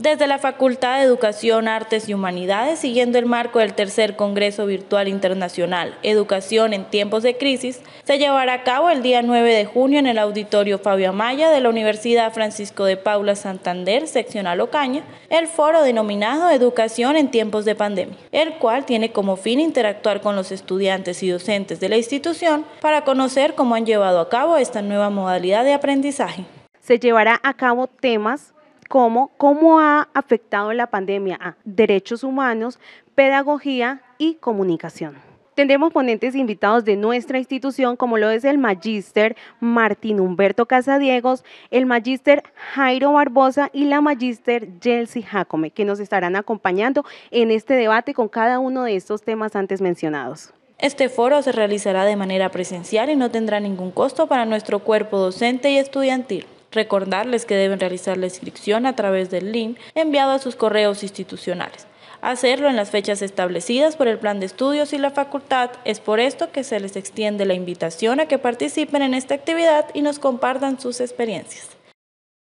Desde la Facultad de Educación, Artes y Humanidades, siguiendo el marco del tercer Congreso Virtual Internacional Educación en Tiempos de Crisis, se llevará a cabo el día 9 de junio en el Auditorio Fabio Amaya de la Universidad Francisco de Paula Santander, seccional Ocaña, el foro denominado Educación en Tiempos de Pandemia, el cual tiene como fin interactuar con los estudiantes y docentes de la institución para conocer cómo han llevado a cabo esta nueva modalidad de aprendizaje. Se llevará a cabo temas como cómo ha afectado la pandemia a derechos humanos, pedagogía y comunicación. Tendremos ponentes invitados de nuestra institución, como lo es el magíster Martín Humberto Casadiegos, el magíster Jairo Barbosa y la magíster Jelsi Jacome, que nos estarán acompañando en este debate con cada uno de estos temas antes mencionados. Este foro se realizará de manera presencial y no tendrá ningún costo para nuestro cuerpo docente y estudiantil. Recordarles que deben realizar la inscripción a través del link enviado a sus correos institucionales. Hacerlo en las fechas establecidas por el plan de estudios y la facultad es por esto que se les extiende la invitación a que participen en esta actividad y nos compartan sus experiencias.